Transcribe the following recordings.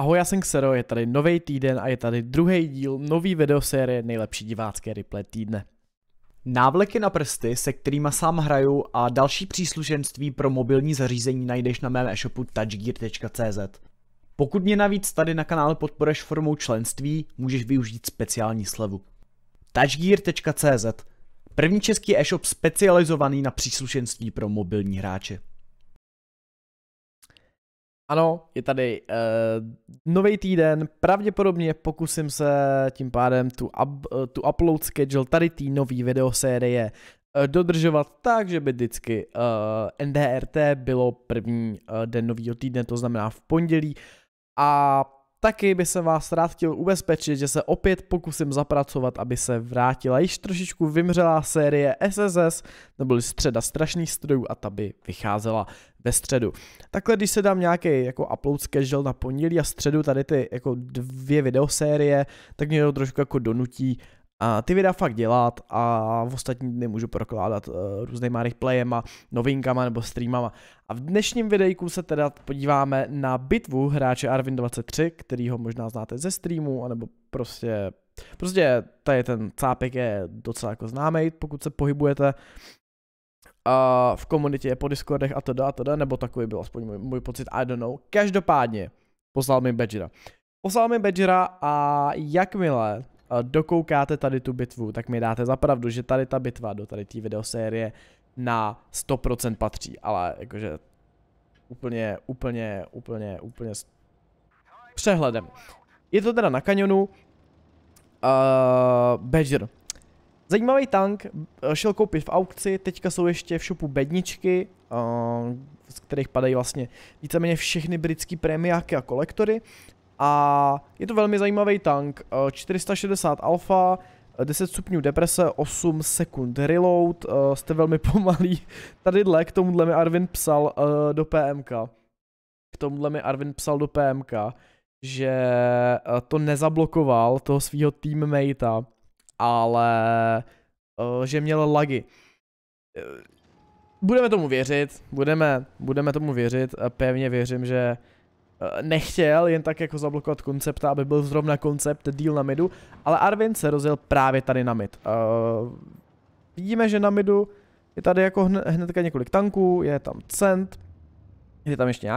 Ahoj, já jsem Xero, je tady nový týden a je tady druhý díl nový videosérie Nejlepší divácké replay týdne. Návleky na prsty, se kterými sám hraju a další příslušenství pro mobilní zařízení najdeš na mém e-shopu touchgear.cz. Pokud mě navíc tady na kanále podporeš formou členství, můžeš využít speciální slevu. touchgear.cz První český e-shop specializovaný na příslušenství pro mobilní hráče. Ano, je tady uh, nový týden, pravděpodobně pokusím se tím pádem tu, up, uh, eh, tu upload schedule tady té nový videosérie uh, dodržovat tak, že by vždycky uh, NDRT bylo první uh, den nového týdne, to znamená v pondělí a Taky by se vás rád chtěl ubezpečit, že se opět pokusím zapracovat, aby se vrátila již trošičku vymřelá série SSS, nebo středa strašných strojů a ta by vycházela ve středu. Takhle, když se dám nějaký jako upload schedule na pondělí a středu tady ty jako dvě videosérie, tak mě to trošku jako donutí a ty videa fakt dělat a v ostatní dny můžu prokládat uh, eh, různýma replayema, novinkama nebo streamama. A v dnešním videjku se teda podíváme na bitvu hráče Arvin23, který ho možná znáte ze streamu, anebo prostě, prostě tady ten cápek je docela jako známý, pokud se pohybujete uh, v komunitě, po Discordech a teda a teda, nebo takový byl aspoň můj, můj pocit, I don't know. Každopádně poslal mi Badgera. Poslal mi Badgera a jakmile dokoukáte tady tu bitvu, tak mi dáte zapravdu, že tady ta bitva do tady té videosérie na 100% patří, ale jakože úplně, úplně, úplně, úplně s přehledem. Je to teda na kanionu, uh, Badger. Zajímavý tank, e, šel koupit v aukci, teďka jsou ještě v shopu bedničky, uh, z kterých padají vlastně víceméně všechny britský prémiáky a kolektory a je to velmi zajímavý tank, 460 eh, alfa, 10 eh, stupňů deprese, 8 sekund reload, eh, jste velmi pomalý. Tadyhle k tomuhle mi Arvin psal do PMK. K tomuhle mi Arvin psal do PMK, že to nezablokoval toho svého teammatea, ale že měl lagy. Budeme tomu věřit, budeme, budeme tomu věřit, pevně věřím, že Eh, nechtěl jen tak jako zablokovat koncepta, aby byl zrovna koncept deal na midu, ale Arvin se rozjel právě tady na mid. Uh, vidíme, že na midu je tady jako hned, hnedka několik tanků, je tam cent, je tam ještě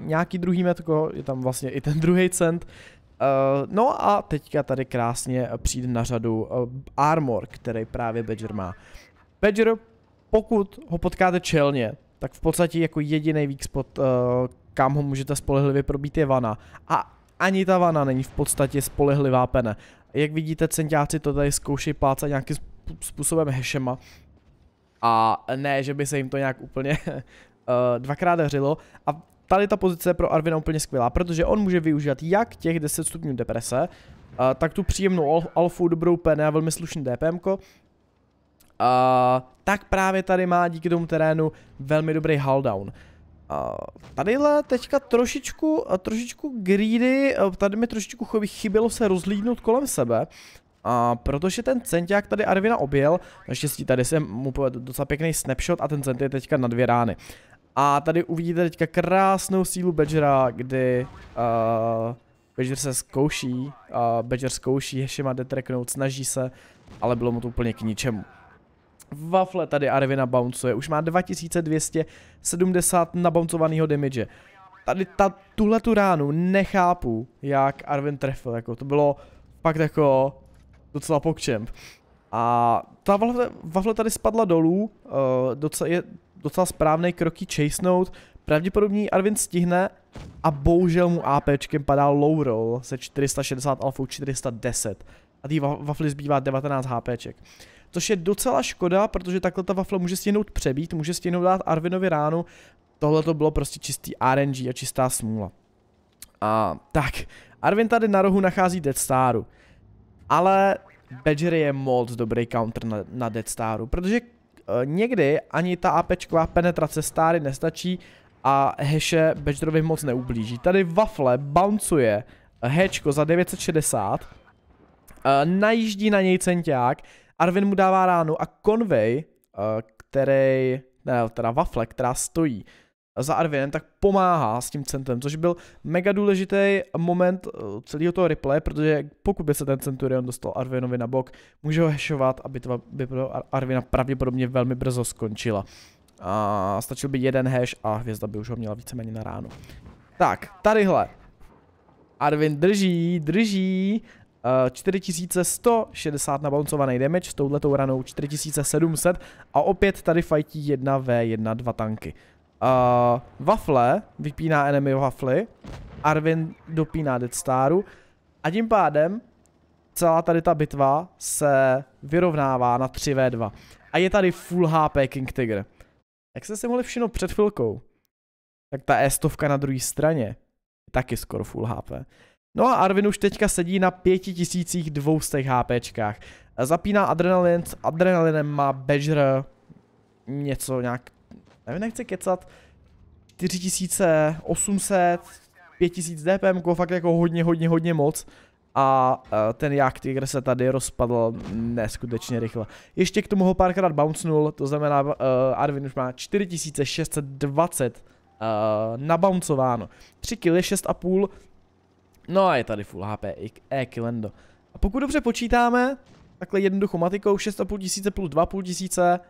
nějaký druhý metko, jako je tam vlastně i ten druhý cent. Uh, no a teďka tady krásně přijde na řadu uh, Armor, který právě Badger má. Badger, pokud ho potkáte čelně, tak v podstatě jako jediný weak spot, uh, kam ho můžete spolehlivě probít je vana. A ani ta vana není v podstatě spolehlivá pene. Jak vidíte, centiáci to tady zkouší plácat nějakým způsobem hešema. A ne, že by se jim to nějak úplně eh, dvakrát hřilo. A tady ta pozice je pro Arvina úplně skvělá, protože on může využít jak těch 10 stupňů deprese, eh, tak tu příjemnou alfu, dobrou pene a velmi slušný -ko. Uh, tak právě tady má díky tomu terénu velmi dobrý hull down. Tadyhle teďka trošičku, trošičku greedy, tady mi trošičku chybělo se rozlídnout kolem sebe, a protože ten centiák tady Arvina objel, naštěstí tady jsem mu povedl docela pěkný snapshot a ten cent je teďka na dvě rány. A tady uvidíte teďka krásnou sílu Badgera, kdy uh, Badger se zkouší, uh, Badger zkouší Heshima detreknout, snaží se, ale bylo mu to úplně k ničemu. Wafle tady Arvina bouncuje, už má 2270 nabouncovanýho damage. Tady ta, tuhle tu ránu nechápu, jak Arvin trefil, jako to bylo fakt jako docela pokčemp. A ta wafle, wafle tady spadla dolů, uh, docela, je docela správný kroky note, pravděpodobně Arvin stihne a bohužel mu APčkem padá low roll se 460 alfou 410 a tý Wafle zbývá 19 HPček což je docela škoda, protože takhle ta wafle může stihnout přebít, může stihnout dát Arvinovi ránu, tohle to bylo prostě čistý RNG a čistá smůla. A tak, Arvin tady na rohu nachází Death Staru, ale Badger je moc dobrý counter na, na Death Staru, protože e, někdy ani ta APčková penetrace stáry nestačí a heše Badgerovi moc neublíží. Tady Wafle bouncuje hečko eh, za 960, e, eh, najíždí na něj centiák, Arvin mu dává ránu a Conway, eh, který, ne, teda Wafle, která stojí za Arvinem, tak pomáhá s tím centrem, což byl mega důležitý moment eh, celého toho replay, protože pokud by se ten Centurion dostal Arvinovi na bok, může ho hešovat aby to by pro Arvina pravděpodobně velmi brzo skončila. A stačil by jeden hash a hvězda by už ho měla víceméně na ránu. Tak, tadyhle. Arvin drží, drží 4160 eh, nabalancovaný damage, s touhletou ranou 4700 a opět tady fajtí 1v1 dva tanky. Uh, eh, Waffle vypíná enemy Waffly, Arvin dopíná Staru a tím pádem celá tady ta bitva se vyrovnává na 3v2. A je tady full HP King Tiger. Jak jste si mohli všimnout před chvilkou, tak ta e na druhé straně je taky skoro full HP. No a Arvin už teďka sedí na 5200 HP. Zapíná adrenalin, s adrenalinem má Bežr něco nějak, nevím, nechci kecat, 4800, 5000 DPM, fakt jako hodně, hodně, hodně moc a e, ten Jak Tiger se tady rozpadl neskutečně rychle. Ještě k tomu ho párkrát bouncnul, to znamená uh, Arvin už má 4620 uh, nabouncováno. 3 kg, 6,5, No a je tady full HP, e-killendo. A pokud dobře počítáme, takhle jednoduchou matikou, 6,5 tisíce plus 2,5 tisíce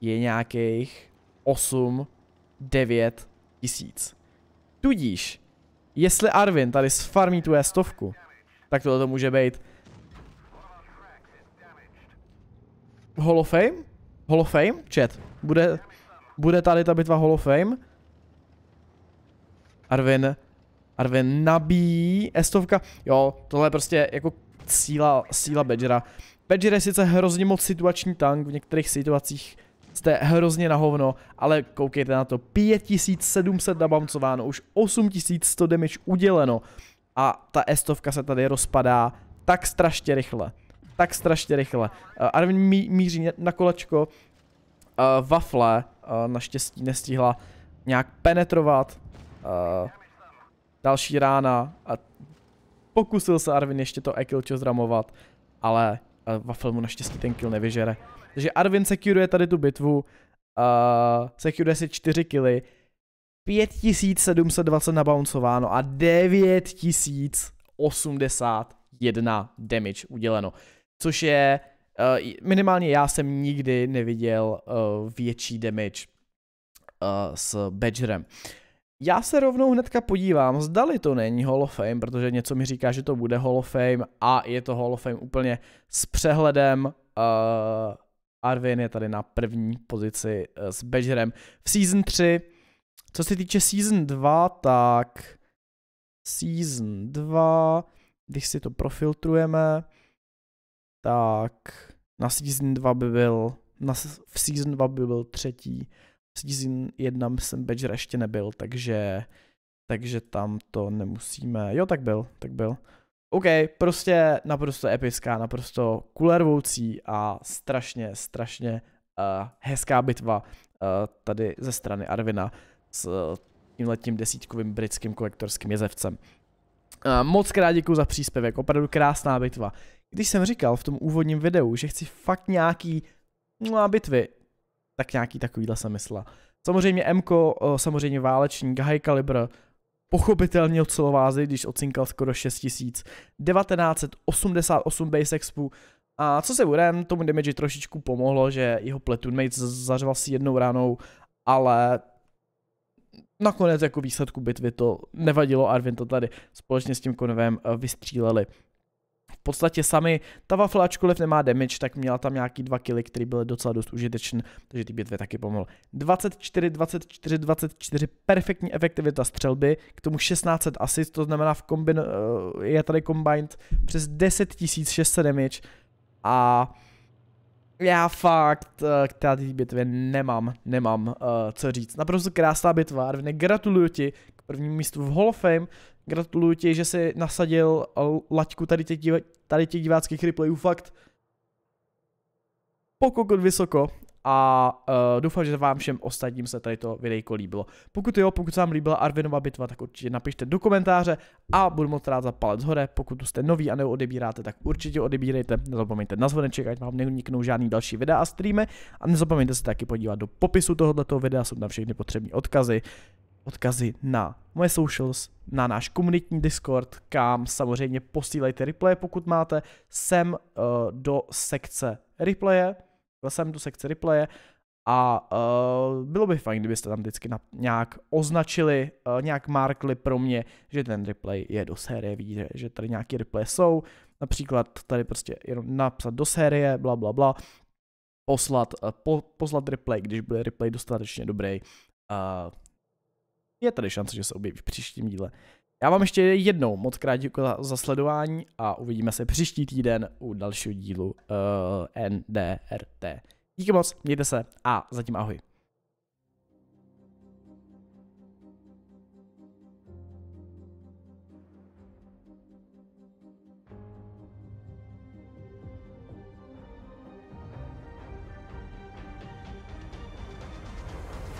je nějakých 8, 9 tisíc. Tudíž, jestli Arvin tady sfarmí tu stovku, tak tohle to může být Hall of Fame? Hall of Fame? Chat. Bude, bude tady ta bitva Hall of Fame? Arvin Arven nabíjí, Estovka, jo, tohle je prostě jako síla, síla Badgera. Badger je sice hrozně moc situační tank, v některých situacích jste hrozně na hovno, ale koukejte na to, 5700 nabamcováno, už 8100 damage uděleno a ta estovka se tady rozpadá tak strašně rychle, tak strašně rychle. Uh, eh, Arvin mí, míří na kolečko, uh, Wafle uh, naštěstí nestihla nějak penetrovat, uh, Další rána a pokusil se Arvin ještě to e-kill zramovat, ale eh, va mu naštěstí ten kill nevyžere. Takže Arvin securuje tady tu bitvu, uh, eh, securuje si 4 killy, 5720 nabouncováno a 9081 damage uděleno. Což je, uh, minimálně já jsem nikdy neviděl uh, větší damage uh, s Badgerem. Uh, já se rovnou hnedka podívám, zdali to není Hall of Fame, protože něco mi říká, že to bude Hall of Fame a je to Hall of Fame úplně s přehledem. Uh, Arvin je tady na první pozici eh, s Badgerem v Season 3. Co se týče Season 2, tak Season 2, když si to profiltrujeme, tak na Season 2 by byl, na, v Season 2 by byl třetí Season 1 jsem Badger ještě nebyl, takže, takže tam to nemusíme. Jo, tak byl, tak byl. OK, prostě naprosto epická, naprosto kulervoucí a strašně, strašně uh, hezká bitva uh, tady ze strany Arvina s uh, tímhletím desítkovým britským kolektorským jezevcem. Uh, moc krát děkuji za příspěvek, opravdu krásná bitva. Když jsem říkal v tom úvodním videu, že chci fakt nějaký no, bitvy, tak nějaký takovýhle myslela. Samozřejmě Mko, samozřejmě válečník, high caliber, pochopitelně ocelovázy, když ocinkal skoro 6000, 1988 base expu, a co se budem, tomu damage trošičku pomohlo, že jeho mate zařval si jednou ranou, ale nakonec jako výsledku bitvy to nevadilo Arvin to tady společně s tím konvem eh, vystříleli podstatě sami. Ta wafle, ačkoliv nemá damage, tak měla tam nějaký dva kily, který byl docela dost užitečný, takže ty bitvě taky pomohl. 24, 24, 24, perfektní efektivita střelby, k tomu 16 assist, to znamená v kombin, eh, je tady combined přes 10 600 damage a já fakt eh, k té bitvě nemám, nemám uh, co říct. Naprosto krásná bitva, Arvine, gratuluju ti k prvnímu místu v Hall of Fame, Gratuluju ti, že jsi nasadil eh, laťku tady těch, tady těch diváckých replayů fakt pokud vysoko a uh, doufám, že vám všem ostatním se tady to videjko líbilo. Pokud jo, pokud se vám líbila Arvinova bitva, tak určitě napište do komentáře a budu moc rád za palec hore. Pokud jste nový a neodebíráte, tak určitě odebírejte. Nezapomeňte na zvoneček, ať vám neuniknou žádný další videa a streamy. A nezapomeňte se taky podívat do popisu tohoto videa, jsou tam všechny potřební odkazy odkazy na moje socials, na náš komunitní Discord, kam samozřejmě posílejte replay, pokud máte, sem uh, eh, do sekce replaye, sem do sekce replaye a uh, bylo by fajn, kdybyste tam vždycky na, nějak označili, uh, nějak markli pro mě, že ten replay je do série, vidíte, že tady nějaký replay jsou, například tady prostě jenom napsat do série, bla bla bla, poslat, uh, po, poslat replay, když bude replay dostatečně dobrý, uh, je tady šance, že se objeví v příštím díle. Já vám ještě jednou moc krát děkuji za sledování a uvidíme se příští týden u dalšího dílu uh, eh, NDRT. Díky moc, mějte se a zatím ahoj.